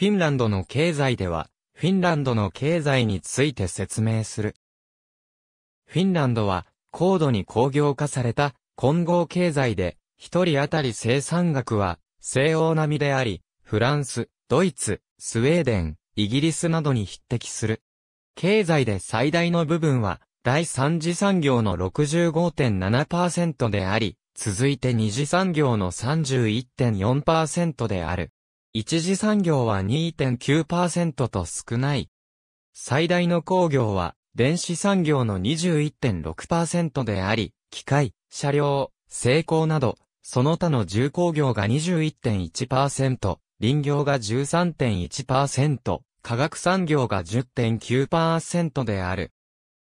フィンランドの経済では、フィンランドの経済について説明する。フィンランドは、高度に工業化された混合経済で、一人当たり生産額は、西欧並みであり、フランス、ドイツ、スウェーデン、イギリスなどに匹敵する。経済で最大の部分は、第三次産業の65.7%であり、続いて二次産業の31.4%である。一次産業は2.9%と少ない。最大の工業は電子産業の21.6%であり、機械、車両、成功など、その他の重工業が21.1%、林業が13.1%、化学産業が10.9%である。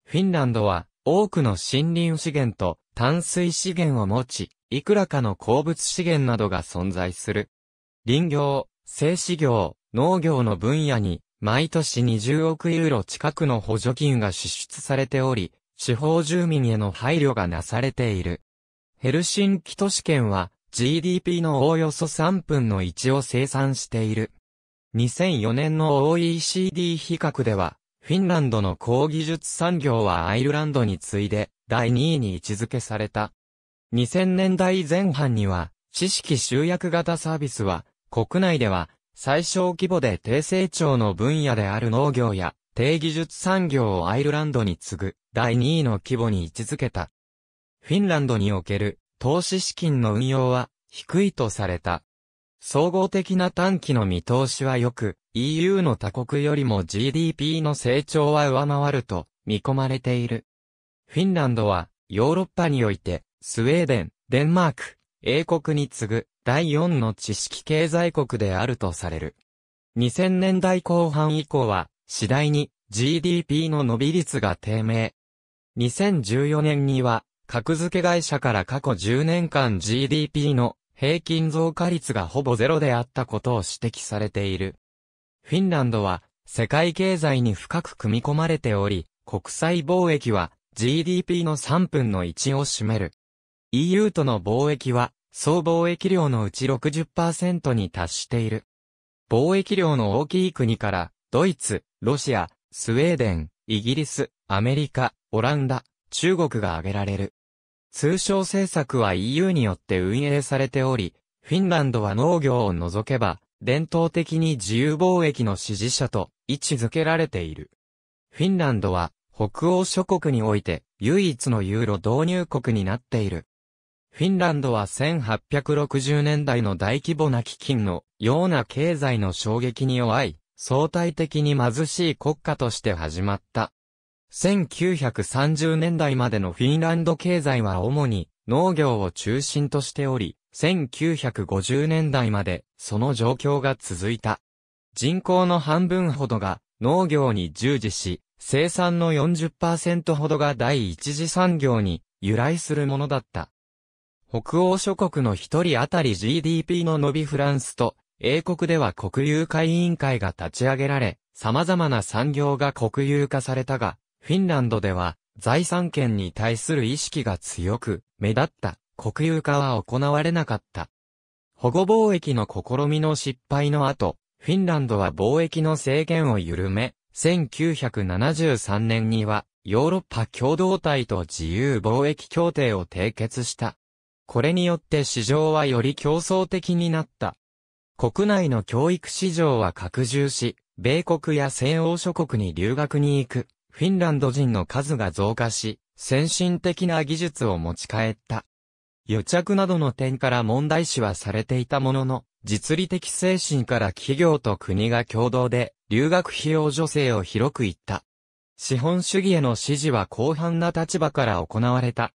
フィンランドは多くの森林資源と淡水資源を持ち、いくらかの鉱物資源などが存在する。林業、製紙業、農業の分野に、毎年20億ユーロ近くの補助金が支出されており、地方住民への配慮がなされている。ヘルシンキ都市圏は GDP のおおよそ3分の1を生産している。2004年の OECD 比較では、フィンランドの高技術産業はアイルランドに次いで第2位に位置づけされた。2000年代前半には、知識集約型サービスは国内では、最小規模で低成長の分野である農業や低技術産業をアイルランドに次ぐ第2位の規模に位置づけた。フィンランドにおける投資資金の運用は低いとされた。総合的な短期の見通しは良く、EU の他国よりも GDP の成長は上回ると見込まれている。フィンランドはヨーロッパにおいてスウェーデン、デンマーク、英国に次ぐ第4の知識経済国であるとされる。2000年代後半以降は、次第に GDP の伸び率が低迷。2014年には、格付け会社から過去10年間 GDP の平均増加率がほぼゼロであったことを指摘されている。フィンランドは世界経済に深く組み込まれており、国際貿易は GDP の3分の1を占める。EU との貿易は総貿易量のうち60%に達している。貿易量の大きい国から、ドイツ、ロシア、スウェーデン、イギリス、アメリカ、オランダ、中国が挙げられる。通商政策は EU によって運営されており、フィンランドは農業を除けば、伝統的に自由貿易の支持者と位置づけられている。フィンランドは北欧諸国において唯一のユーロ導入国になっている。フィンランドは1860年代の大規模な基金のような経済の衝撃に弱い、相対的に貧しい国家として始まった。1930年代までのフィンランド経済は主に農業を中心としており、1950年代までその状況が続いた。人口の半分ほどが農業に従事し、生産の40%ほどが第一次産業に由来するものだった。北欧諸国の一人当たり GDP の伸びフランスと、英国では国有化委員会が立ち上げられ、様々な産業が国有化されたが、フィンランドでは財産権に対する意識が強く、目立った国有化は行われなかった。保護貿易の試みの失敗の後、フィンランドは貿易の制限を緩め、1973年にはヨーロッパ共同体と自由貿易協定を締結した。これによって市場はより競争的になった。国内の教育市場は拡充し、米国や西欧諸国に留学に行く、フィンランド人の数が増加し、先進的な技術を持ち帰った。癒着などの点から問題視はされていたものの、実利的精神から企業と国が共同で、留学費用助成を広く言った。資本主義への支持は広範な立場から行われた。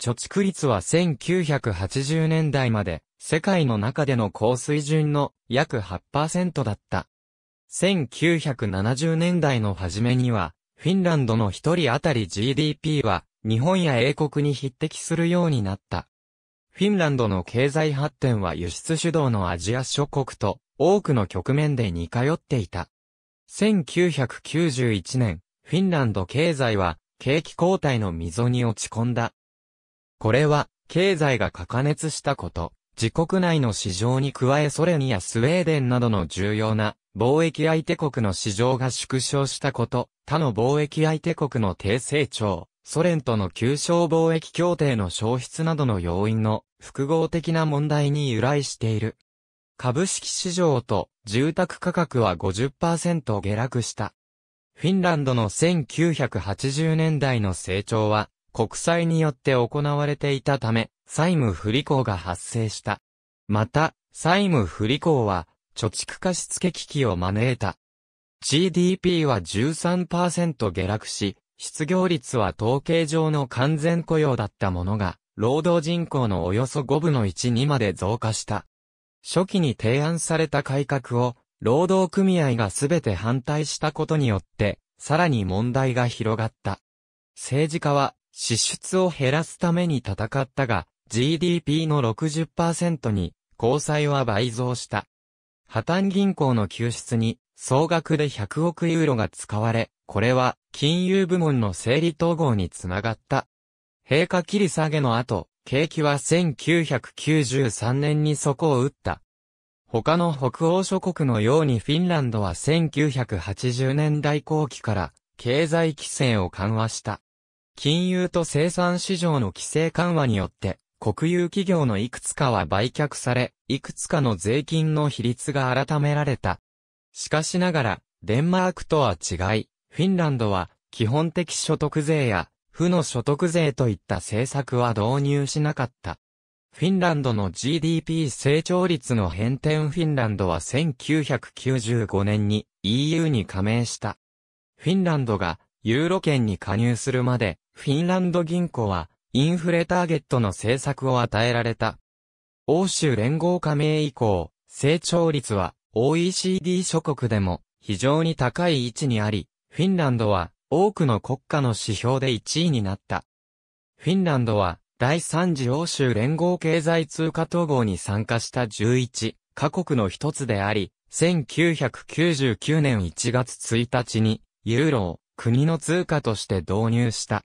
貯蓄率は1980年代まで、世界の中での高水準の約8%だった。1970年代の初めには、フィンランドの一人当たり GDP は、日本や英国に匹敵するようになった。フィンランドの経済発展は輸出主導のアジア諸国と多くの局面で似通っていた。1991年、フィンランド経済は景気後退の溝に落ち込んだ。これは、経済が過熱したこと、自国内の市場に加えソ連やスウェーデンなどの重要な貿易相手国の市場が縮小したこと、他の貿易相手国の低成長、ソ連との旧商貿易協定の消失などの要因の複合的な問題に由来している。株式市場と住宅価格は50%下落した。フィンランドの1980年代の成長は国債によって行われていたため、債務不履行が発生した。また、債務不履行は、貯蓄貸付危機を招いた。GDP は13%下落し、失業率は統計上の完全雇用だったものが、労働人口のおよそ5分の1にまで増加した。初期に提案された改革を、労働組合がすべて反対したことによって、さらに問題が広がった。政治家は支出を減らすために戦ったが、GDP の60%に、交際は倍増した。破綻銀行の救出に、総額で100億ユーロが使われ、これは、金融部門の整理統合につながった。閉価切り下げの後、景気は1993年に底を打った。他の北欧諸国のようにフィンランドは1980年代後期から経済規制を緩和した。金融と生産市場の規制緩和によって、国有企業のいくつかは売却され、いくつかの税金の比率が改められた。しかしながら、デンマークとは違い、フィンランドは基本的所得税や、負の所得税といった政策は導入しなかった。フィンランドの GDP 成長率の変遷フィンランドは1995年に EU に加盟した。フィンランドがユーロ圏に加入するまで、フィンランド銀行は、インフレターゲットの政策を与えられた。欧州連合加盟以降、成長率は OECD 諸国でも非常に高い位置にあり、フィンランドは多くの国家の指標で1位になった。フィンランドは第3次欧州連合経済通貨統合に参加した11カ国の一つであり、1999年1月1日にユーロを国の通貨として導入した。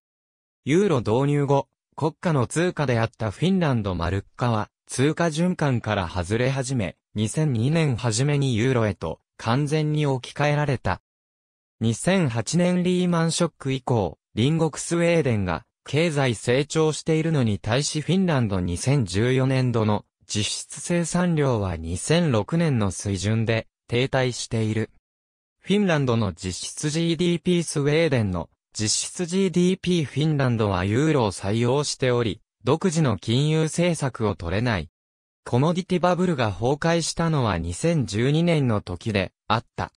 ユーロ導入後、国家の通貨であったフィンランドマルッカは、通貨循環から外れ始め、2002年初めにユーロへと完全に置き換えられた。2008年リーマンショック以降、隣国スウェーデンが経済成長しているのに対しフィンランド2014年度の実質生産量は2006年の水準で停滞している。フィンランドの実質 GDP スウェーデンの実質 GDP フィンランドはユーロを採用しており、独自の金融政策を取れない。コモディティバブルが崩壊したのは2012年の時であった。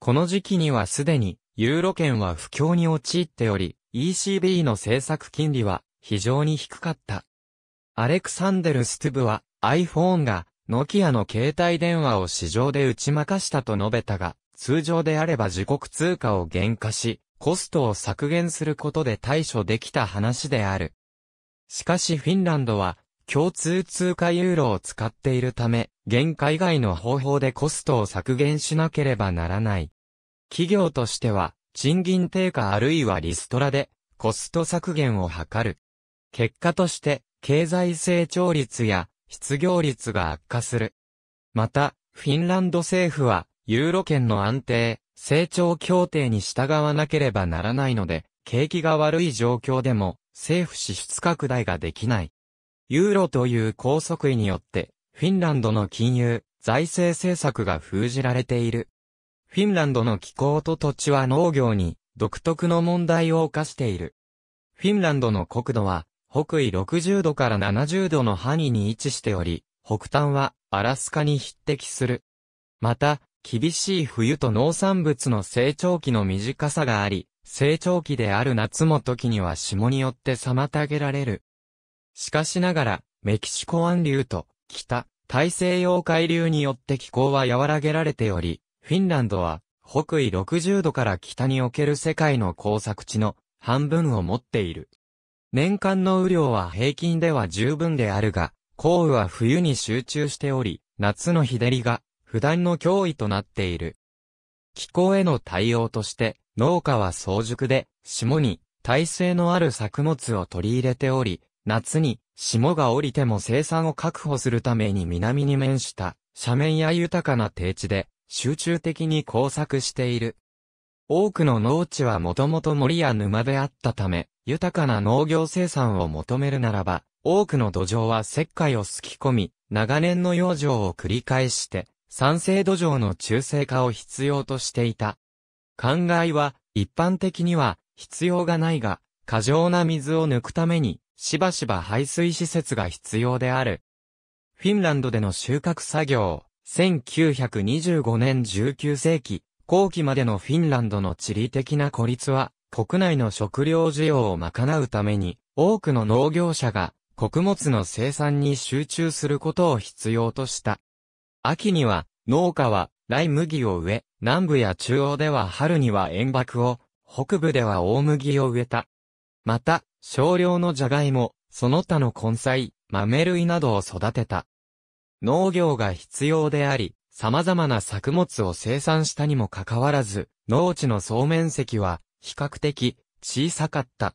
この時期にはすでにユーロ圏は不況に陥っており、ECB の政策金利は非常に低かった。アレクサンデル・ストゥブは iPhone がノキアの携帯電話を市場で打ち負かしたと述べたが、通常であれば自国通貨を減価し、コストを削減することで対処できた話である。しかしフィンランドは、共通通貨ユーロを使っているため、減価以外の方法でコストを削減しなければならない。企業としては、賃金低下あるいはリストラで、コスト削減を図る。結果として、経済成長率や失業率が悪化する。また、フィンランド政府は、ユーロ圏の安定、成長協定に従わなければならないので、景気が悪い状況でも政府支出拡大ができない。ユーロという高速位によって、フィンランドの金融、財政政策が封じられている。フィンランドの気候と土地は農業に独特の問題を犯している。フィンランドの国土は北緯60度から70度の範囲に位置しており、北端はアラスカに匹敵する。また、厳しい冬と農産物の成長期の短さがあり、成長期である夏も時には霜によって妨げられる。しかしながら、メキシコ湾流と北、大西洋海流によって気候は和らげられており、フィンランドは北緯60度から北における世界の耕作地の半分を持っている。年間の雨量は平均では十分であるが、降雨は冬に集中しており、夏の日照りが不断の脅威となっている。気候への対応として、農家は早熟で、霜に耐性のある作物を取り入れており、夏に霜が降りても生産を確保するために南に面した斜面や豊かな低地で集中的に耕作している。多くの農地はもともと森や沼であったため、豊かな農業生産を求めるならば、多くの土壌は石灰をすき込み、長年の養生を繰り返して、酸性土壌の中性化を必要としていた。灌漑は、一般的には、必要がないが、過剰な水を抜くために、しばしば排水施設が必要である。フィンランドでの収穫作業、1925年19世紀、後期までのフィンランドの地理的な孤立は、国内の食料需要を賄うために、多くの農業者が、穀物の生産に集中することを必要とした。秋には、農家は、イ麦を植え、南部や中央では春には塩爆を、北部では大麦を植えた。また、少量のジャガイモ、その他の根菜、豆類などを育てた。農業が必要であり、様々な作物を生産したにもかかわらず、農地の総面積は比較的小さかった。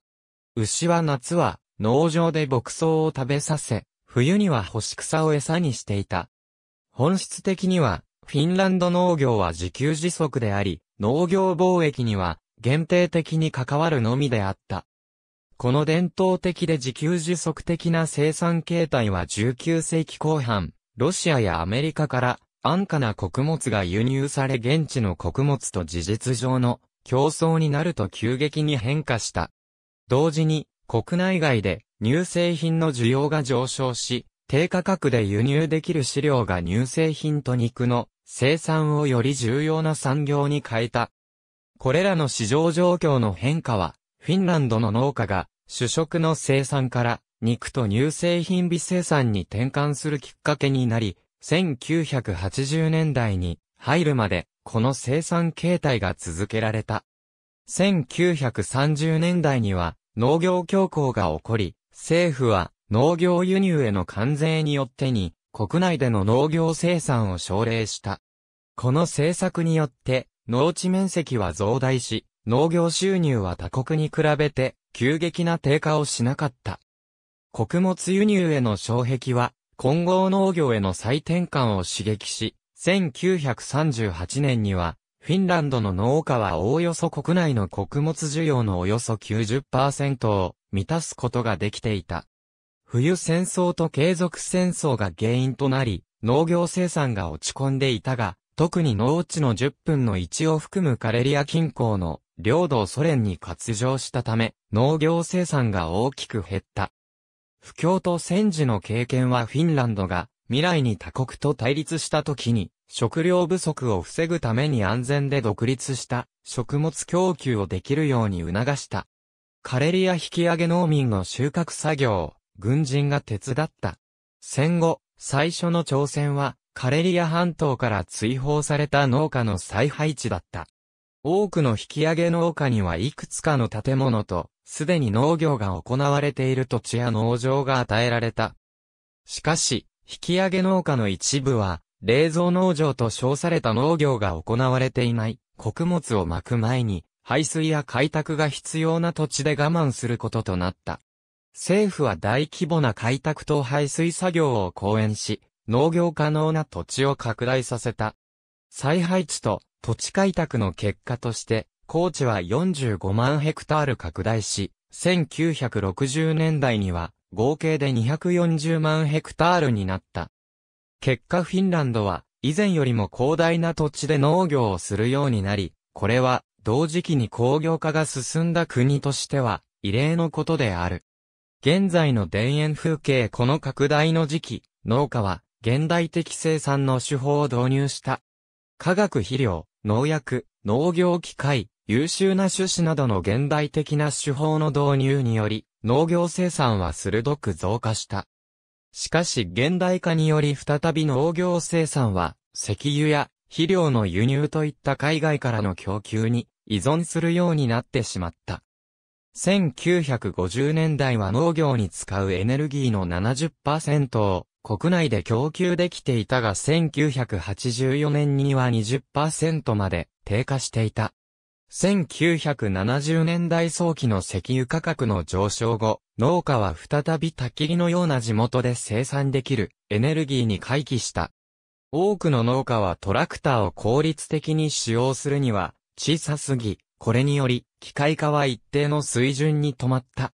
牛は夏は農場で牧草を食べさせ、冬には干し草を餌にしていた。本質的には、フィンランド農業は自給自足であり、農業貿易には限定的に関わるのみであった。この伝統的で自給自足的な生産形態は19世紀後半、ロシアやアメリカから安価な穀物が輸入され現地の穀物と事実上の競争になると急激に変化した。同時に国内外で乳製品の需要が上昇し、低価格で輸入できる飼料が乳製品と肉の生産をより重要な産業に変えた。これらの市場状況の変化は、フィンランドの農家が主食の生産から肉と乳製品微生産に転換するきっかけになり、1980年代に入るまでこの生産形態が続けられた。1930年代には農業恐慌が起こり、政府は農業輸入への関税によってに、国内での農業生産を奨励した。この政策によって、農地面積は増大し、農業収入は他国に比べて、急激な低下をしなかった。穀物輸入への障壁は、混合農業への再転換を刺激し、1938年には、フィンランドの農家はおおよそ国内の穀物需要のおよそ90%を満たすことができていた。冬戦争と継続戦争が原因となり、農業生産が落ち込んでいたが、特に農地の10分の1を含むカレリア近郊の領土をソ連に割譲したため、農業生産が大きく減った。不況と戦時の経験はフィンランドが未来に他国と対立した時に、食料不足を防ぐために安全で独立した食物供給をできるように促した。カレリア引き上げ農民の収穫作業、軍人が手伝った。戦後、最初の挑戦は、カレリア半島から追放された農家の再配置だった。多くの引き上げ農家にはいくつかの建物と、すでに農業が行われている土地や農場が与えられた。しかし、引き上げ農家の一部は、冷蔵農場と称された農業が行われていない、穀物を巻く前に、排水や開拓が必要な土地で我慢することとなった。政府は大規模な開拓と排水作業を講演し、農業可能な土地を拡大させた。再配置と土地開拓の結果として、高地は45万ヘクタール拡大し、1960年代には合計で240万ヘクタールになった。結果フィンランドは以前よりも広大な土地で農業をするようになり、これは同時期に工業化が進んだ国としては異例のことである。現在の田園風景この拡大の時期、農家は現代的生産の手法を導入した。化学肥料、農薬、農業機械、優秀な種子などの現代的な手法の導入により、農業生産は鋭く増加した。しかし現代化により再び農業生産は、石油や肥料の輸入といった海外からの供給に依存するようになってしまった。1950年代は農業に使うエネルギーの70%を国内で供給できていたが1984年には20%まで低下していた。1970年代早期の石油価格の上昇後、農家は再び焚き火のような地元で生産できるエネルギーに回帰した。多くの農家はトラクターを効率的に使用するには小さすぎ、これにより、機械化は一定の水準に止まった。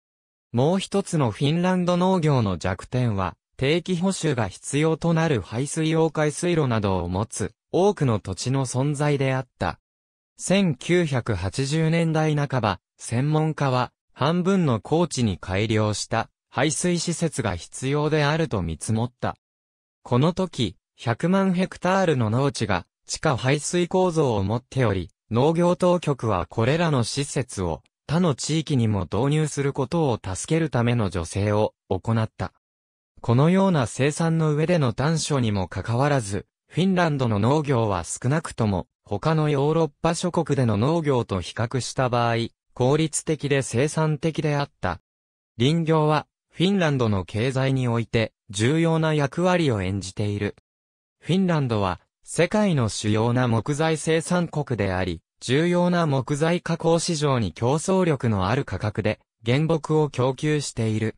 もう一つのフィンランド農業の弱点は、定期補修が必要となる排水用海水路などを持つ、多くの土地の存在であった。1980年代半ば、専門家は、半分の高地に改良した排水施設が必要であると見積もった。この時、100万ヘクタールの農地が地下排水構造を持っており、農業当局はこれらの施設を他の地域にも導入することを助けるための助成を行った。このような生産の上での短所にもかかわらず、フィンランドの農業は少なくとも他のヨーロッパ諸国での農業と比較した場合、効率的で生産的であった。林業はフィンランドの経済において重要な役割を演じている。フィンランドは世界の主要な木材生産国であり、重要な木材加工市場に競争力のある価格で原木を供給している。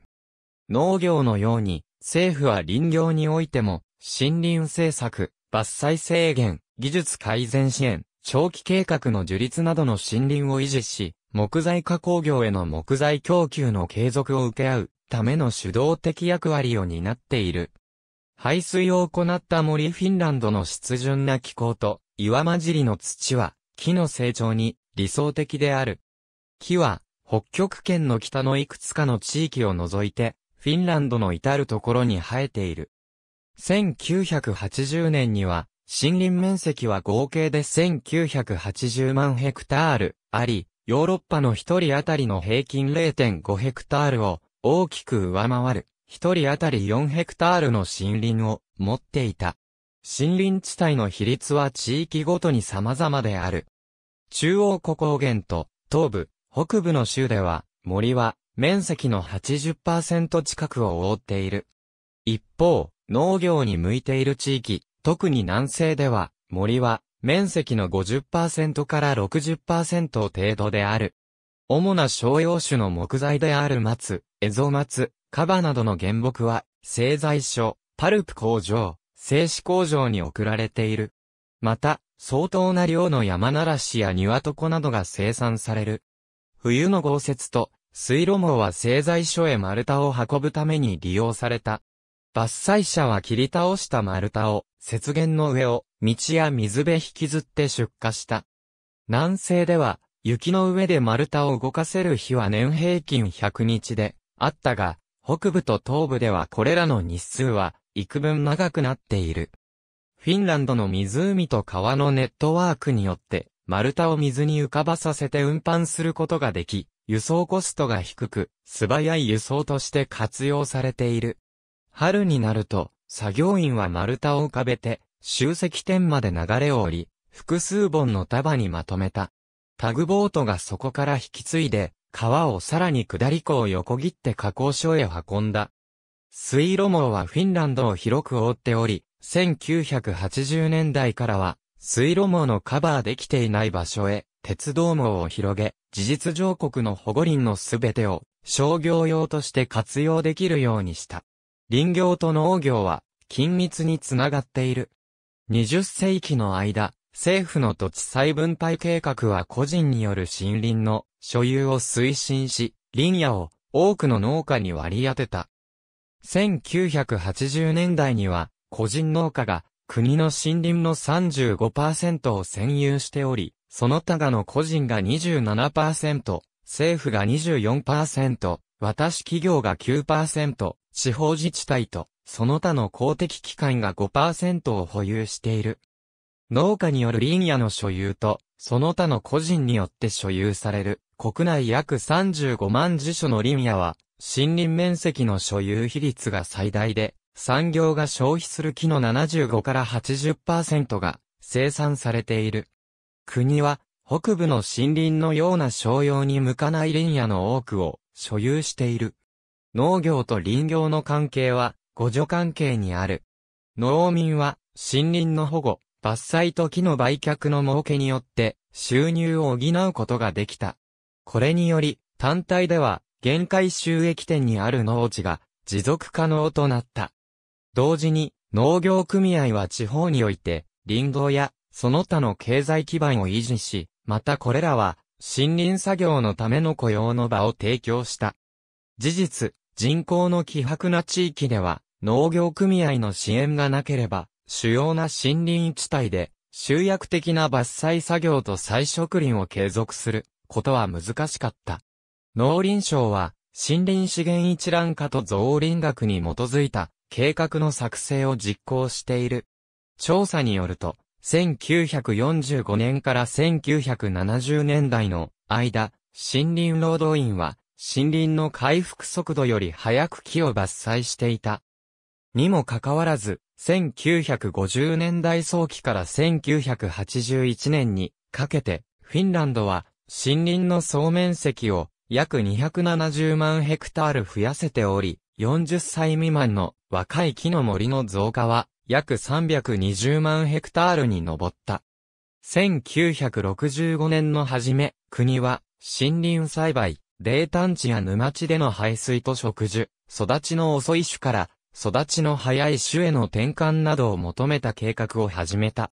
農業のように、政府は林業においても、森林政策、伐採制限、技術改善支援、長期計画の樹立などの森林を維持し、木材加工業への木材供給の継続を受け合うための主導的役割を担っている。排水を行った森フィンランドの湿潤な気候と岩混じりの土は木の成長に理想的である。木は北極圏の北のいくつかの地域を除いてフィンランドの至るところに生えている。1980年には森林面積は合計で1980万ヘクタールあり、ヨーロッパの一人当たりの平均0.5ヘクタールを大きく上回る。一人当たり4ヘクタールの森林を持っていた。森林地帯の比率は地域ごとに様々である。中央湖高原と東部、北部の州では森は面積の80%近くを覆っている。一方、農業に向いている地域、特に南西では森は面積の50%から60%程度である。主な商用種の木材である松、エゾ松、カバなどの原木は、製材所、パルプ工場、製紙工場に送られている。また、相当な量の山ならしや庭床などが生産される。冬の豪雪と、水路網は製材所へ丸太を運ぶために利用された。伐採者は切り倒した丸太を、雪原の上を、道や水辺引きずって出荷した。南西では、雪の上で丸太を動かせる日は年平均100日で、あったが、北部と東部ではこれらの日数は幾分長くなっている。フィンランドの湖と川のネットワークによって、丸太を水に浮かばさせて運搬することができ、輸送コストが低く、素早い輸送として活用されている。春になると、作業員は丸太を浮かべて、集積点まで流れを降り、複数本の束にまとめた。タグボートがそこから引き継いで、川をさらに下り湖を横切って河口所へ運んだ。水路網はフィンランドを広く覆っており、1980年代からは、水路網のカバーできていない場所へ、鉄道網を広げ、事実上国の保護林のすべてを、商業用として活用できるようにした。林業と農業は、緊密につながっている。20世紀の間、政府の土地再分配計画は個人による森林の所有を推進し、林野を多くの農家に割り当てた。1980年代には、個人農家が国の森林の35%を占有しており、その他がの個人が27%、政府が24%、私企業が9%、地方自治体と、その他の公的機関が5%を保有している。農家による林野の所有と、その他の個人によって所有される、国内約35万辞書の林野は、森林面積の所有比率が最大で、産業が消費する木の75から80%が生産されている。国は、北部の森林のような商用に向かない林野の多くを所有している。農業と林業の関係は、互助関係にある。農民は、森林の保護、伐採と木の売却の儲けによって収入を補うことができた。これにより、単体では、限界収益点にある農地が持続可能となった。同時に、農業組合は地方において、林道やその他の経済基盤を維持し、またこれらは森林作業のための雇用の場を提供した。事実、人口の希薄な地域では農業組合の支援がなければ主要な森林地帯で、集約的な伐採作業と再植林を継続することは難しかった。農林省は、森林資源一覧化と増林学に基づいた計画の作成を実行している。調査によると、1945年から1970年代の間、森林労働員は森林の回復速度より早く木を伐採していた。にもかかわらず、1950年代早期から1981年にかけて、フィンランドは森林の総面積を約270万ヘクタール増やせており、40歳未満の若い木の森の増加は約320万ヘクタールに上った。1965年の初め、国は森林栽培、冷炭地や沼地での排水と植樹、育ちの遅い種から育ちの早い種への転換などを求めた計画を始めた。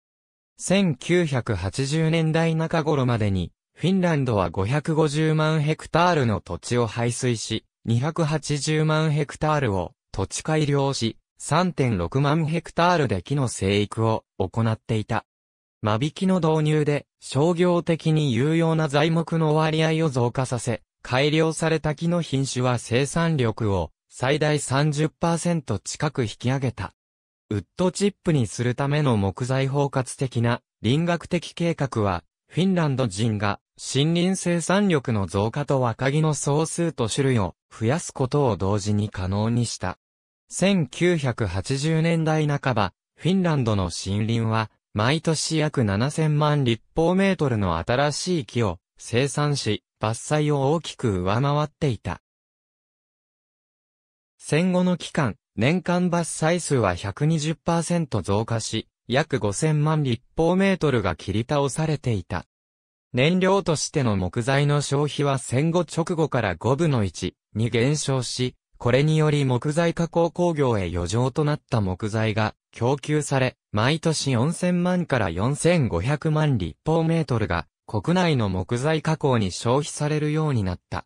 1980年代中頃までに、フィンランドは550万ヘクタールの土地を排水し、280万ヘクタールを土地改良し、3.6万ヘクタールで木の生育を行っていた。間引きの導入で商業的に有用な材木の割合を増加させ、改良された木の品種は生産力を最大30%近く引き上げた。ウッドチップにするための木材包括的な林学的計画は、フィンランド人が森林生産力の増加と若木の総数と種類を増やすことを同時に可能にした。1980年代半ば、フィンランドの森林は、毎年約7000万立方メートルの新しい木を生産し、伐採を大きく上回っていた。戦後の期間、年間伐採数は120%増加し、約5000万立方メートルが切り倒されていた。燃料としての木材の消費は戦後直後から5分の1に減少し、これにより木材加工工業へ余剰となった木材が供給され、毎年4000万から4500万立方メートルが国内の木材加工に消費されるようになった。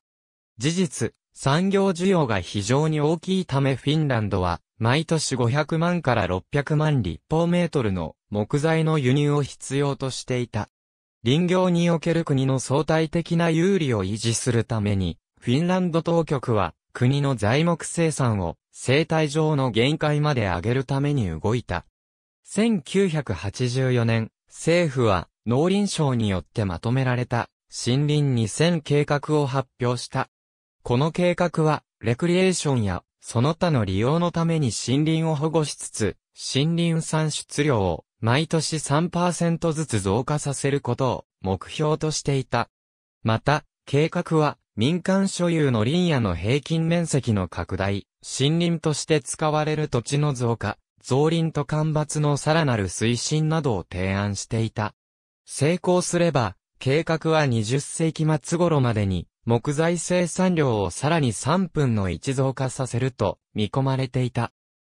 事実、産業需要が非常に大きいためフィンランドは、毎年500万から600万立方メートルの木材の輸入を必要としていた。林業における国の相対的な有利を維持するために、フィンランド当局は、国の材木生産を生態上の限界まで上げるために動いた。1984年、政府は農林省によってまとめられた森林2000計画を発表した。この計画は、レクリエーションや、その他の利用のために森林を保護しつつ、森林産出量を毎年3%ずつ増加させることを目標としていた。また、計画は民間所有の林野の平均面積の拡大、森林として使われる土地の増加、増林と干ばつのさらなる推進などを提案していた。成功すれば、計画は20世紀末頃までに、木材生産量をさらに3分の1増加させると見込まれていた。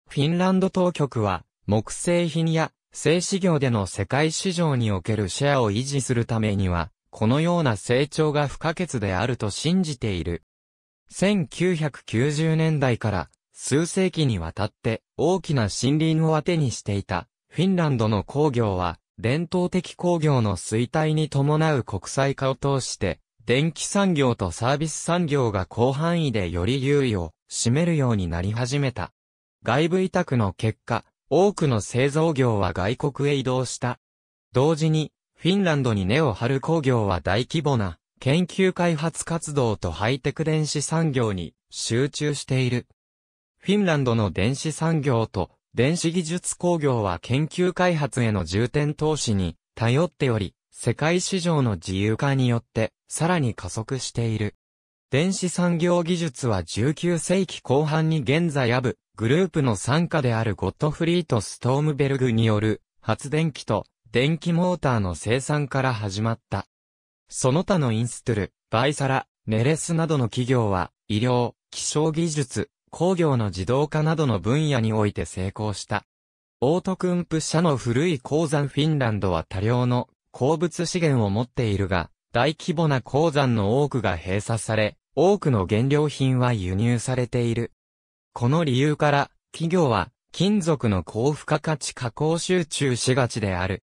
フィンランド当局は、木製品や製紙業での世界市場におけるシェアを維持するためには、このような成長が不可欠であると信じている。1990年代から数世紀にわたって大きな森林をあてにしていたフィンランドの工業は伝統的工業の衰退に伴う国際化を通して、電気産業とサービス産業が広範囲でより優位を占めるようになり始めた。外部委託の結果、多くの製造業は外国へ移動した。同時に、フィンランドに根を張る工業は大規模な研究開発活動とハイテク電子産業に集中している。フィンランドの電子産業と電子技術工業は研究開発への重点投資に頼っており、世界市場の自由化によってさらに加速している。電子産業技術は19世紀後半に現在アブグループの参加であるゴットフリート・ストームベルグによる発電機と電気モーターの生産から始まった。その他のインストゥル、バイサラ、ネレスなどの企業は医療、気象技術、工業の自動化などの分野において成功した。オートクンプ社の古い鉱山フィンランドは多量の鉱物資源を持っているが、大規模な鉱山の多くが閉鎖され、多くの原料品は輸入されている。この理由から、企業は金属の高付加価値加工集中しがちである。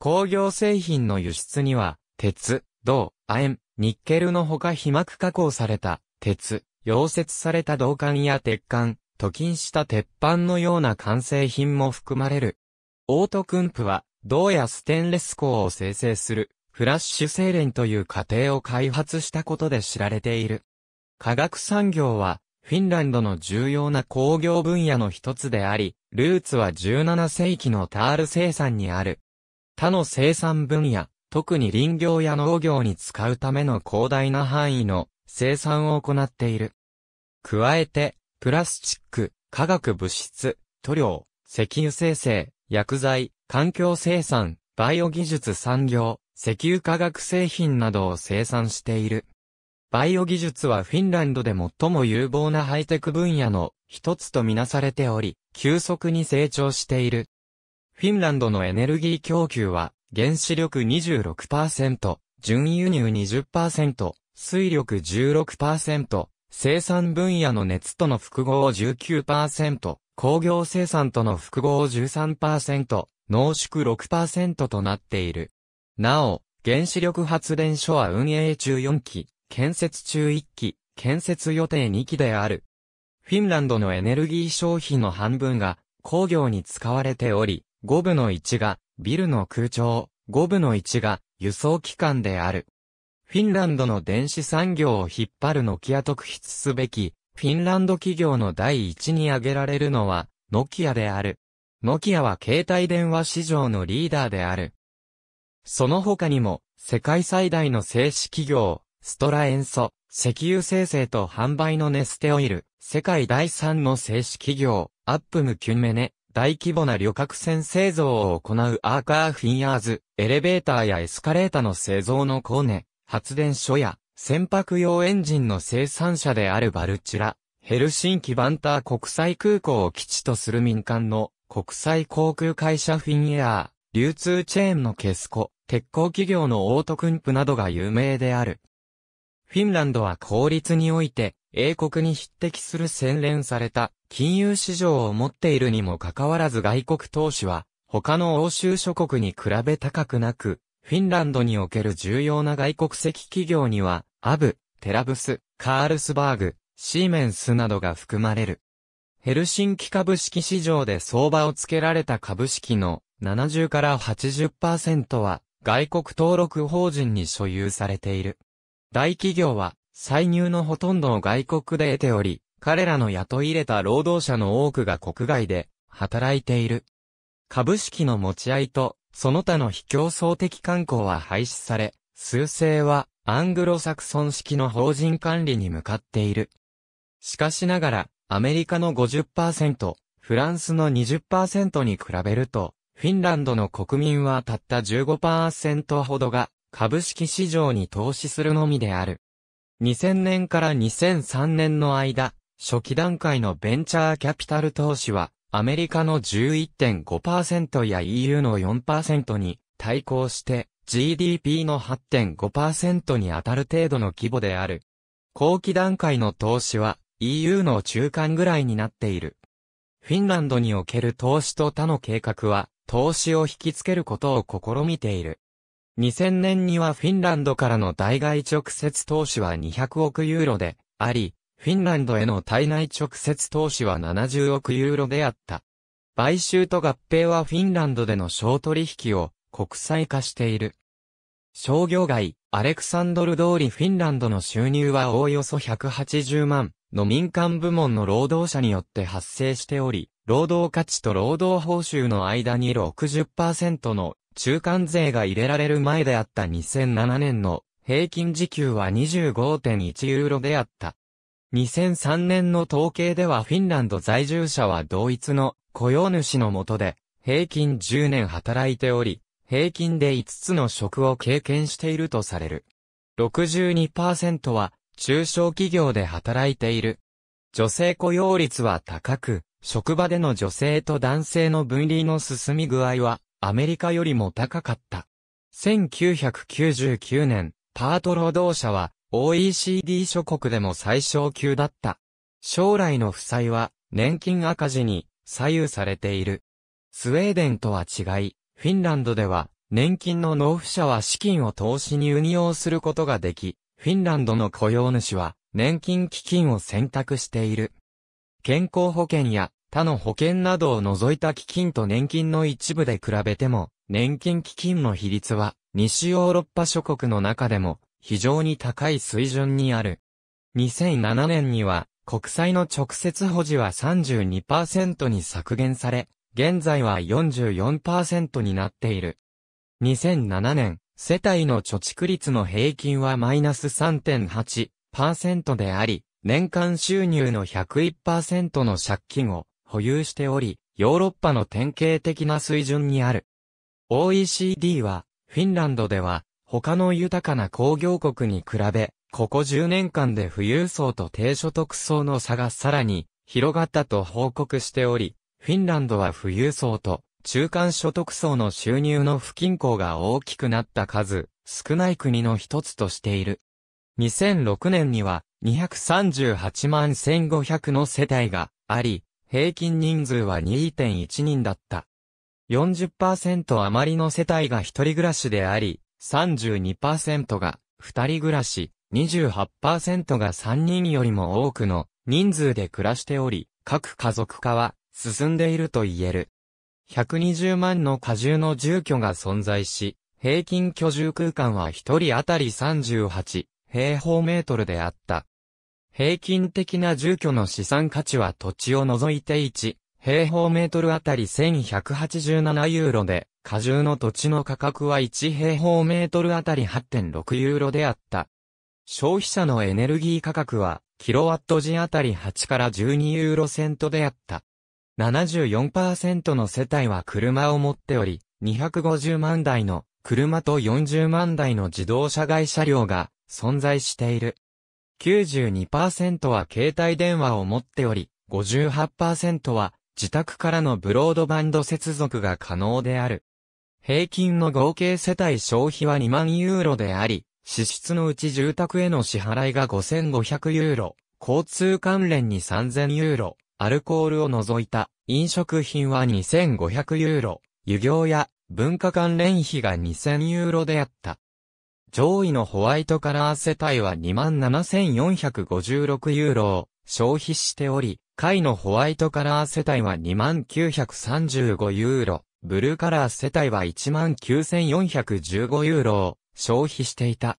工業製品の輸出には、鉄、銅、亜鉛、ニッケルのほか被膜加工された鉄、溶接された銅管や鉄管、途近した鉄板のような完成品も含まれる。オートクンプは、銅やステンレス鋼を生成する、フラッシュ精錬という過程を開発したことで知られている。化学産業は、フィンランドの重要な工業分野の一つであり、ルーツは17世紀のタール生産にある。他の生産分野、特に林業や農業に使うための広大な範囲の生産を行っている。加えて、プラスチック、化学物質、塗料、石油生成、薬剤、環境生産、バイオ技術産業、石油化学製品などを生産している。バイオ技術はフィンランドで最も有望なハイテク分野の一つとみなされており、急速に成長している。フィンランドのエネルギー供給は、原子力26%、純輸入20%、水力16%、生産分野の熱との複合19%、工業生産との複合13%、濃縮6%となっている。なお、原子力発電所は運営中4機、建設中1機、建設予定2機である。フィンランドのエネルギー消費の半分が工業に使われており、5分の1がビルの空調、5分の1が輸送機関である。フィンランドの電子産業を引っ張るノキア特筆すべき、フィンランド企業の第一に挙げられるのは、ノキアである。ノキアは携帯電話市場のリーダーである。その他にも、世界最大の製紙企業、ストラ塩素、石油生成と販売のネステオイル、世界第3の製紙企業、アップムキュンメネ、大規模な旅客船製造を行うアーカーフィンヤーズ、エレベーターやエスカレーターの製造のコーネ、発電所や船舶用エンジンの生産者であるバルチラ、ヘルシンキバンター国際空港を基地とする民間の国際航空会社フィンエアー、流通チェーンのケスコ、鉄鋼企業のオートクンプなどが有名である。フィンランドは効率において、英国に匹敵する洗練された金融市場を持っているにもかかわらず外国投資は、他の欧州諸国に比べ高くなく、フィンランドにおける重要な外国籍企業には、アブ、テラブス、カールスバーグ、シーメンスなどが含まれる。ヘルシンキ株式市場で相場をつけられた株式の70から80%は外国登録法人に所有されている。大企業は歳入のほとんどを外国で得ており、彼らの雇い入れた労働者の多くが国外で働いている。株式の持ち合いとその他の非競争的観光は廃止され、数勢はアングロサクソン式の法人管理に向かっている。しかしながら、アメリカの50%、フランスの20%に比べると、フィンランドの国民はたった15%ほどが株式市場に投資するのみである。2000年から2003年の間、初期段階のベンチャーキャピタル投資はアメリカの11.5%や EU の4%に対抗して GDP の8.5%に当たる程度の規模である。後期段階の投資は EU の中間ぐらいになっている。フィンランドにおける投資と他の計画は投資を引きつけることを試みている。2000年にはフィンランドからの代替直接投資は200億ユーロであり、フィンランドへの対内直接投資は70億ユーロであった。買収と合併はフィンランドでの商取引を国際化している。商業街、アレクサンドル通りフィンランドの収入はおおよそ180万の民間部門の労働者によって発生しており、労働価値と労働報酬の間に60%の中間税が入れられる前であった2007年の平均時給は25.1ユーロであった。2003年の統計ではフィンランド在住者は同一の雇用主のもとで平均10年働いており、平均で5つの職を経験しているとされる。62%は中小企業で働いている。女性雇用率は高く、職場での女性と男性の分離の進み具合はアメリカよりも高かった。1999年、パート労働者は OECD 諸国でも最小級だった。将来の負債は年金赤字に左右されている。スウェーデンとは違い、フィンランドでは年金の納付者は資金を投資に運用することができ、フィンランドの雇用主は年金基金を選択している。健康保険や他の保険などを除いた基金と年金の一部で比べても、年金基金の比率は西ヨーロッパ諸国の中でも非常に高い水準にある。2007年には、国債の直接保持は32%に削減され、現在は44%になっている。2007年、世帯の貯蓄率の平均はマイナス3.8%であり、年間収入の101%の借金を保有しており、ヨーロッパの典型的な水準にある。OECD は、フィンランドでは他の豊かな工業国に比べ、ここ10年間で富裕層と低所得層の差がさらに広がったと報告しており、フィンランドは富裕層と中間所得層の収入の不均衡が大きくなった数、少ない国の一つとしている。2006年には238万1500の世帯があり、平均人数は2.1人だった。40%余りの世帯が一人暮らしであり、32%が2人暮らし、28%が3人よりも多くの人数で暮らしており、各家族化は進んでいると言える。120万の過重の住居が存在し、平均居住空間は1人当たり38平方メートルであった。平均的な住居の資産価値は土地を除いて1平方メートルあたり1187ユーロで、荷重の土地の価格は1平方メートルあたり8.6ユーロであった。消費者のエネルギー価格は、キロワット時あたり8から12ユーロセントであった。74%の世帯は車を持っており、250万台の車と40万台の自動車外車両が存在している。92%は携帯電話を持っており、58%は自宅からのブロードバンド接続が可能である。平均の合計世帯消費は2万ユーロであり、支出のうち住宅への支払いが5500ユーロ、交通関連に3000ユーロ、アルコールを除いた飲食品は2500ユーロ、湯行や文化関連費が2000ユーロであった。上位のホワイトカラー世帯は27,456ユーロを消費しており、下位のホワイトカラー世帯は2935ユーロ、ブルーカラー世帯は19415ユーロを消費していた。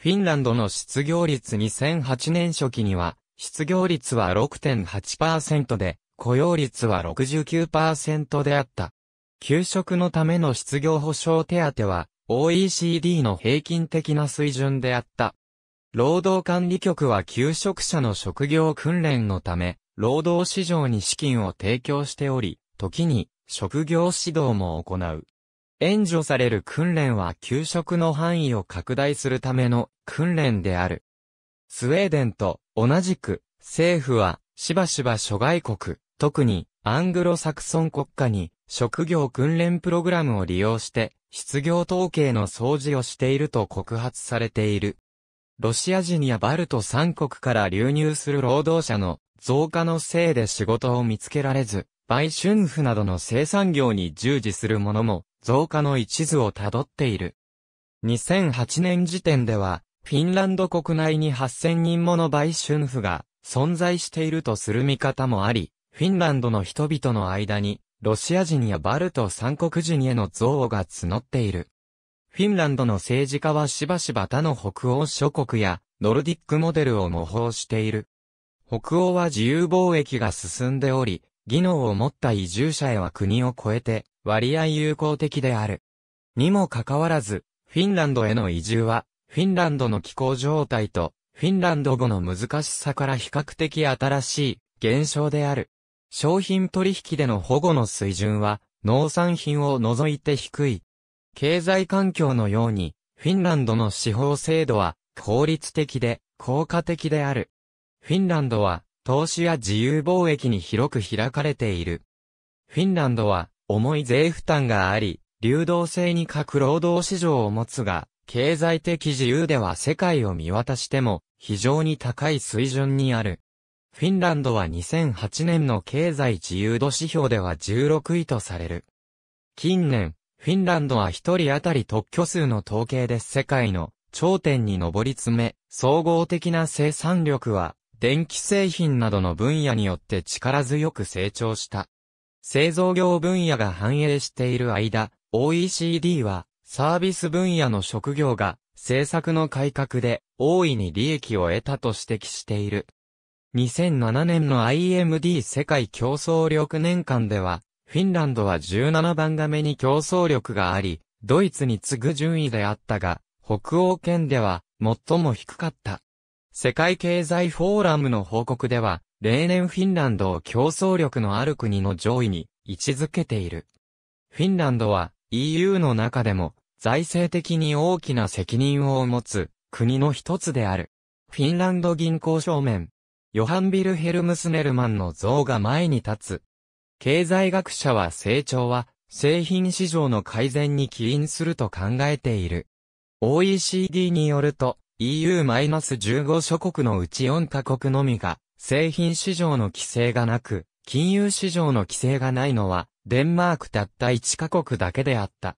フィンランドの失業率2008年初期には、失業率は6.8%で、雇用率は69%であった。給食のための失業保障手当は、OECD の平均的な水準であった。労働管理局は給職者の職業訓練のため、労働市場に資金を提供しており、時に職業指導も行う。援助される訓練は給食の範囲を拡大するための訓練である。スウェーデンと同じく政府はしばしば諸外国、特にアングロサクソン国家に職業訓練プログラムを利用して失業統計の掃除をしていると告発されている。ロシア人やバルト三国から流入する労働者の増加のせいで仕事を見つけられず、売春婦などの生産業に従事する者も増加の一途をたどっている。2008年時点では、フィンランド国内に8000人もの売春婦が存在しているとする見方もあり、フィンランドの人々の間に、ロシア人やバルト三国人への憎悪が募っている。フィンランドの政治家はしばしば他の北欧諸国やノルディックモデルを模倣している。北欧は自由貿易が進んでおり、技能を持った移住者へは国を超えて割合友好的である。にもかかわらず、フィンランドへの移住は、フィンランドの気候状態と、フィンランド語の難しさから比較的新しい現象である。商品取引での保護の水準は、農産品を除いて低い。経済環境のように、フィンランドの司法制度は、効率的で、効果的である。フィンランドは、投資や自由貿易に広く開かれている。フィンランドは、重い税負担があり、流動性に欠く労働市場を持つが、経済的自由では世界を見渡しても非常に高い水準にある。フィンランドは2008年の経済自由度指標では16位とされる。近年、フィンランドは一人当たり特許数の統計で世界の頂点に上り詰め、総合的な生産力は電気製品などの分野によって力強く成長した。製造業分野が繁栄している間、OECD はサービス分野の職業が政策の改革で大いに利益を得たと指摘している。2007年の IMD 世界競争力年間では、フィンランドは17番目に競争力があり、ドイツに次ぐ順位であったが、北欧圏では最も低かった。世界経済フォーラムの報告では、例年フィンランドを競争力のある国の上位に位置づけている。フィンランドは EU の中でも財政的に大きな責任を持つ国の一つである。フィンランド銀行正面、ヨハンビル・ヘルムスネルマンの像が前に立つ。経済学者は成長は製品市場の改善に起因すると考えている。OECD によると、EU-15 諸国のうち4カ国のみが、製品市場の規制がなく、金融市場の規制がないのは、デンマークたった1カ国だけであった。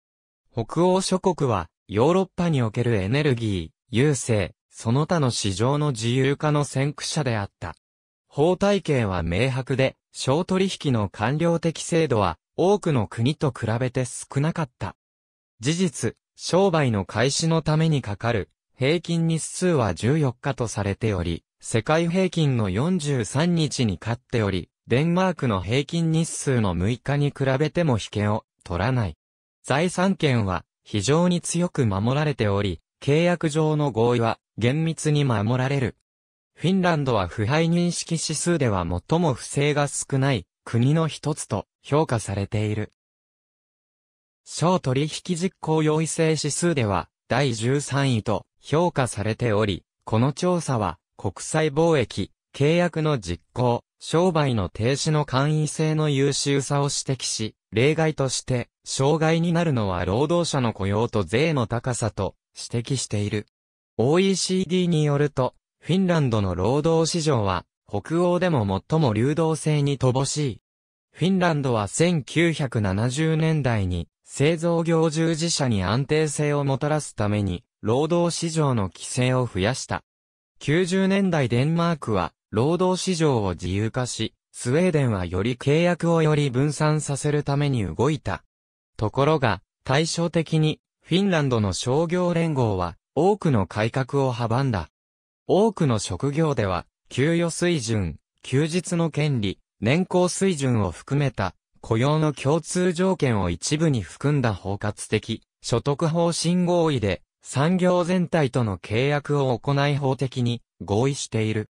北欧諸国は、ヨーロッパにおけるエネルギー、郵政、その他の市場の自由化の先駆者であった。法体系は明白で、小取引の官僚的制度は、多くの国と比べて少なかった。事実、商売の開始のためにかかる平均日数は14日とされており、世界平均の43日に勝っており、デンマークの平均日数の6日に比べても引けを取らない。財産権は非常に強く守られており、契約上の合意は厳密に守られる。フィンランドは腐敗認識指数では最も不正が少ない国の一つと評価されている。小取引実行用意性指数では第13位と評価されており、この調査は、国際貿易、契約の実行、商売の停止の簡易性の優秀さを指摘し、例外として、障害になるのは労働者の雇用と税の高さと指摘している。OECD によると、フィンランドの労働市場は、北欧でも最も流動性に乏しい。フィンランドは1970年代に製造業従事者に安定性をもたらすために労働市場の規制を増やした。90年代デンマークは、労働市場を自由化し、スウェーデンはより契約をより分散させるために動いた。ところが、対照的に、フィンランドの商業連合は、多くの改革を阻んだ。多くの職業では、給与水準、休日の権利、年功水準を含めた、雇用の共通条件を一部に含んだ包括的、所得法針合意で、産業全体との契約を行い法的に合意している。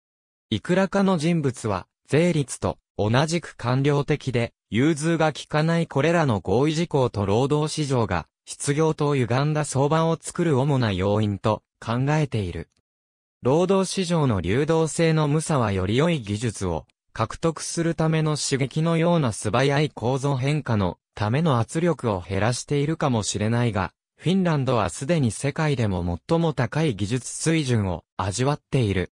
いくらかの人物は、税率と同じく官僚的で、融通が利かないこれらの合意事項と労働市場が、失業と歪んだ相場を作る主な要因と考えている。労働市場の流動性の無差はより良い技術を獲得するための刺激のような素早い構造変化のための圧力を減らしているかもしれないが、フィンランドはすでに世界でも最も高い技術水準を味わっている。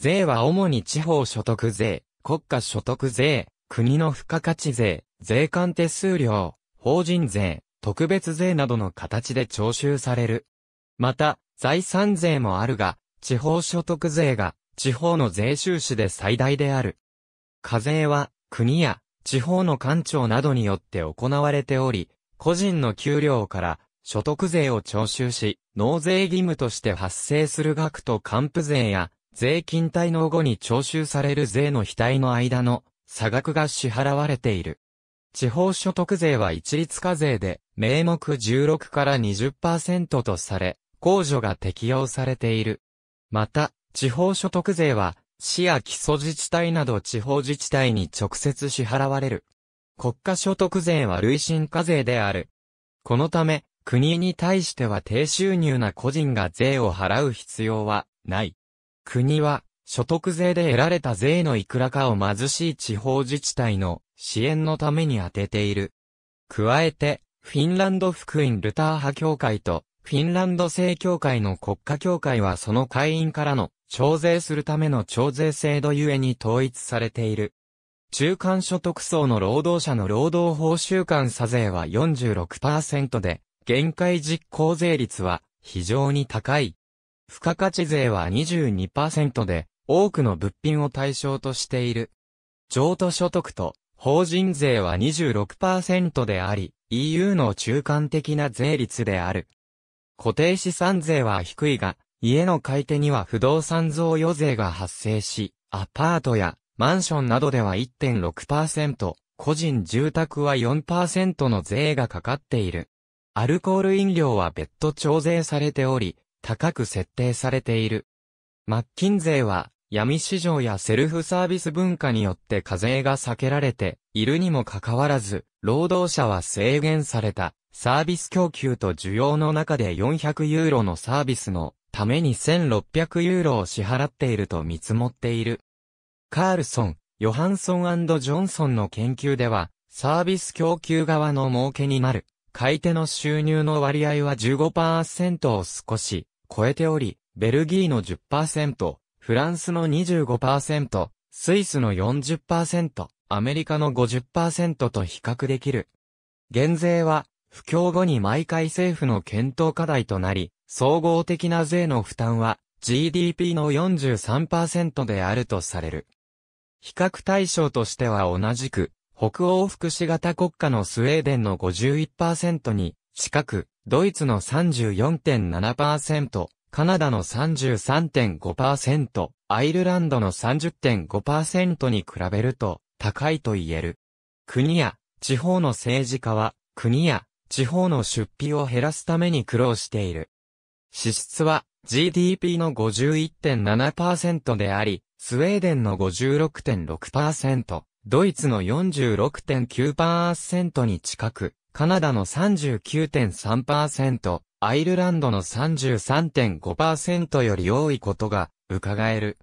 税は主に地方所得税、国家所得税、国の付加価値税、税関手数料、法人税、特別税などの形で徴収される。また、財産税もあるが、地方所得税が地方の税収支で最大である。課税は国や地方の官庁などによって行われており、個人の給料から所得税を徴収し、納税義務として発生する額と還付税や、税金滞納後に徴収される税の額の間の差額が支払われている。地方所得税は一律課税で、名目16から20%とされ、控除が適用されている。また、地方所得税は、市や基礎自治体など地方自治体に直接支払われる。国家所得税は累進課税である。このため、国に対しては低収入な個人が税を払う必要はない。国は所得税で得られた税のいくらかを貧しい地方自治体の支援のために充てている。加えて、フィンランド福音ルター派協会とフィンランド正教会の国家協会はその会員からの徴税するための徴税制度ゆえに統一されている。中間所得層の労働者の労働報酬間差税は46%で、限界実行税率は非常に高い。付加価値税は22%で、多くの物品を対象としている。譲渡所得と法人税は26%であり、EU の中間的な税率である。固定資産税は低いが、家の買い手には不動産贈与税が発生し、アパートやマンションなどでは1.6%、個人住宅は4%の税がかかっている。アルコール飲料は別途徴税されており、高く設定されている。マッキン税は、闇市場やセルフサービス文化によって課税が避けられているにもかかわらず、労働者は制限されたサービス供給と需要の中で400ユーロのサービスのために1600ユーロを支払っていると見積もっている。カールソン、ヨハンソンジョンソンの研究では、サービス供給側の儲けになる買い手の収入の割合は15%を少し超えており、ベルギーの10%、フランスの25%、スイスの40%、アメリカの50%と比較できる。減税は、不況後に毎回政府の検討課題となり、総合的な税の負担は GDP の43%であるとされる。比較対象としては同じく、北欧福祉型国家のスウェーデンの51%に近く、ドイツの34.7%、カナダの33.5%、アイルランドの30.5%に比べると高いと言える。国や地方の政治家は国や地方の出費を減らすために苦労している。支出は GDP の51.7%であり、スウェーデンの56.6%、ドイツの46.9%に近く、カナダの39.3%、アイルランドの33.5%より多いことが伺える。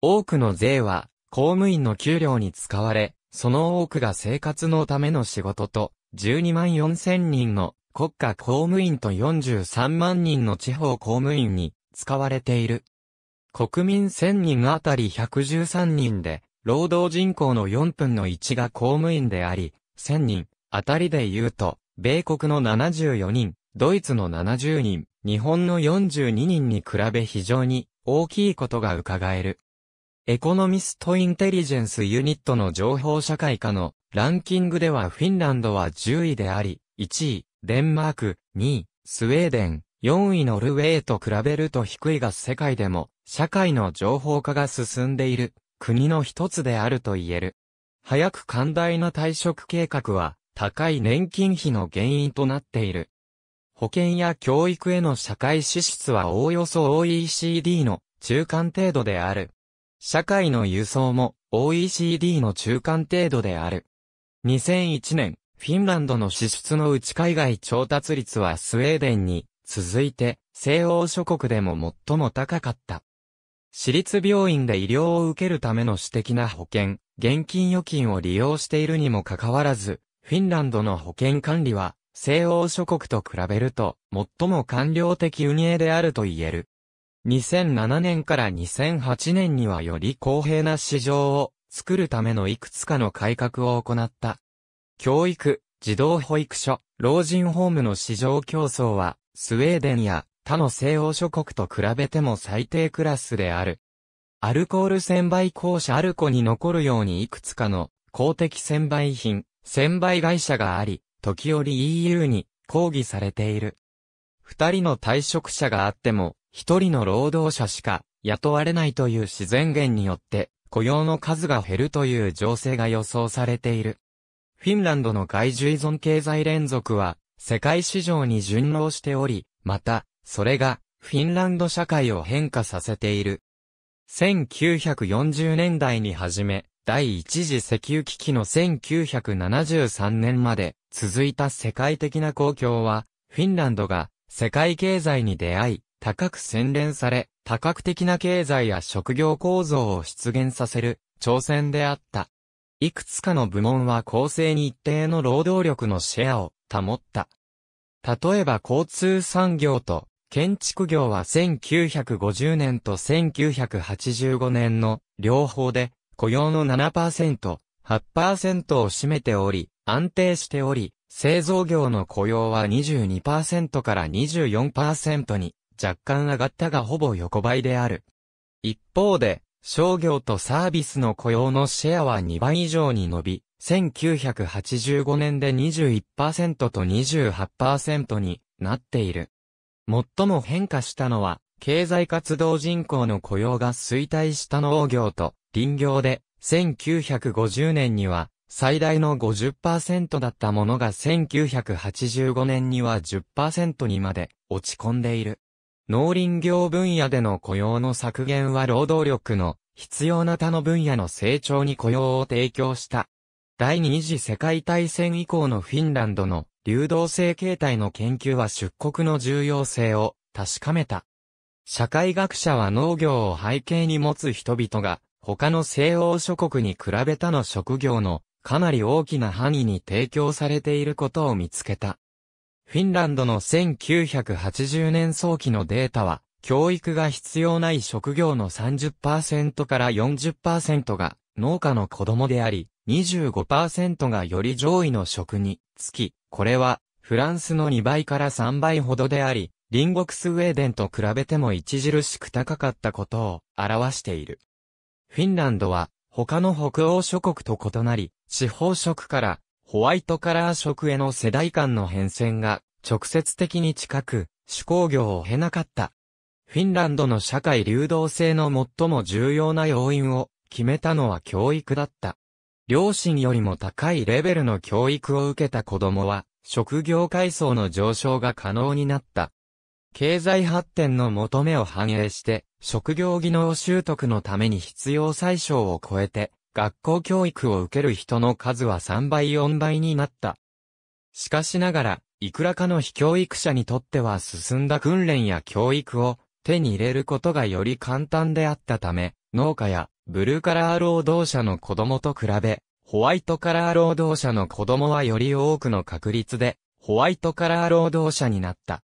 多くの税は公務員の給料に使われ、その多くが生活のための仕事と、12万4千人の国家公務員と43万人の地方公務員に使われている。国民1000人あたり113人で、労働人口の4分の1が公務員であり、1000人、あたりで言うと、米国の74人、ドイツの70人、日本の42人に比べ非常に大きいことが伺える。エコノミスト・インテリジェンス・ユニットの情報社会科のランキングではフィンランドは10位であり、1位、デンマーク、2位、スウェーデン、4位ノルウェーと比べると低いが世界でも社会の情報化が進んでいる国の一つであると言える。早く寛大な退職計画は、高い年金費の原因となっている。保険や教育への社会支出はおおよそ OECD の中間程度である。社会の輸送も OECD の中間程度である。2001年、フィンランドの支出のうち海外調達率はスウェーデンに続いて西欧諸国でも最も高かった。私立病院で医療を受けるための私的な保険、現金預金を利用しているにもかかわらず、フィンランドの保険管理は、西欧諸国と比べると、最も官僚的運営であると言える。2007年から2008年にはより公平な市場を作るためのいくつかの改革を行った。教育、児童保育所、老人ホームの市場競争は、スウェーデンや他の西欧諸国と比べても最低クラスである。アルコール専売公社アルコに残るようにいくつかの公的専売品、専売会社があり、時折 EU に抗議されている。二人の退職者があっても、一人の労働者しか雇われないという自然源によって雇用の数が減るという情勢が予想されている。フィンランドの外需依存経済連続は世界市場に順応しており、またそれが、フィンランド社会を変化させている。1940年代に始め、第一次石油危機の1973年まで続いた世界的な公共は、フィンランドが世界経済に出会い、高く洗練され、多角的な経済や職業構造を出現させる挑戦であった。いくつかの部門は公正に一定の労働力のシェアを保った。例えば交通産業と建築業は1950年と1985年の両方で雇用の7%、8%を占めており、安定しており、製造業の雇用は22%から24%に若干上がったがほぼ横ばいである。一方で、商業とサービスの雇用のシェアは2倍以上に伸び、1985年で21%と28%になっている。最も変化したのは、経済活動人口の雇用が衰退した農業と林業で、1950年には最大の50%だったものが1985年には10%にまで落ち込んでいる。農林業分野での雇用の削減は労働力の必要な他の分野の成長に雇用を提供した。第二次世界大戦以降のフィンランドの流動性形態の研究は出国の重要性を確かめた。社会学者は農業を背景に持つ人々が他の西欧諸国に比べたの職業のかなり大きな範囲に提供されていることを見つけた。フィンランドの1980年早期のデータは、教育が必要ない職業の30%から40%が農家の子供であり、25%がより上位の食につき、これはフランスの2倍から3倍ほどであり、隣国スウェーデンと比べても著しく高かったことを表している。フィンランドは他の北欧諸国と異なり、地方食からホワイトカラー食への世代間の変遷が直接的に近く、手工業を経なかった。フィンランドの社会流動性の最も重要な要因を決めたのは教育だった。両親よりも高いレベルの教育を受けた子供は、職業階層の上昇が可能になった。経済発展の求めを反映して、職業技能習得のために必要最小を超えて、学校教育を受ける人の数は3倍4倍になった。しかしながら、いくらかの非教育者にとっては進んだ訓練や教育を手に入れることがより簡単であったため、農家やブルーカラー労働者の子供と比べ、ホワイトカラー労働者の子供はより多くの確率で、ホワイトカラー労働者になった。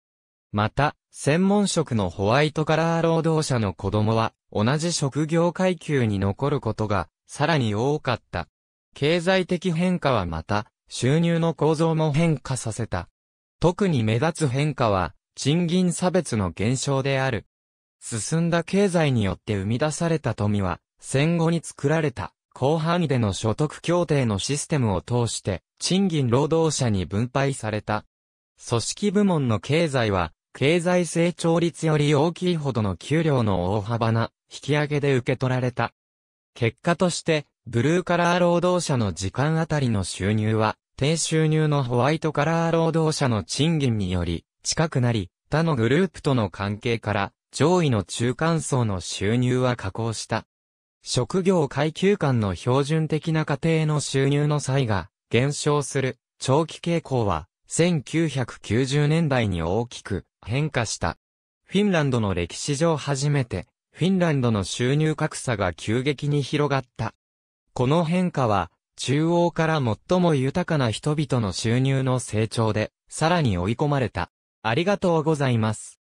また、専門職のホワイトカラー労働者の子供は、同じ職業階級に残ることが、さらに多かった。経済的変化はまた、収入の構造も変化させた。特に目立つ変化は、賃金差別の減少である。進んだ経済によって生み出された富は、戦後に作られた広範囲での所得協定のシステムを通して賃金労働者に分配された。組織部門の経済は経済成長率より大きいほどの給料の大幅な引き上げで受け取られた。結果としてブルーカラー労働者の時間あたりの収入は低収入のホワイトカラー労働者の賃金により近くなり、他のグループとの関係から上位の中間層の収入は下降した。職業階級間の標準的な家庭の収入の際が減少する長期傾向は1990年代に大きく変化した。フィンランドの歴史上初めてフィンランドの収入格差が急激に広がった。この変化は中央から最も豊かな人々の収入の成長でさらに追い込まれた。ありがとうございます。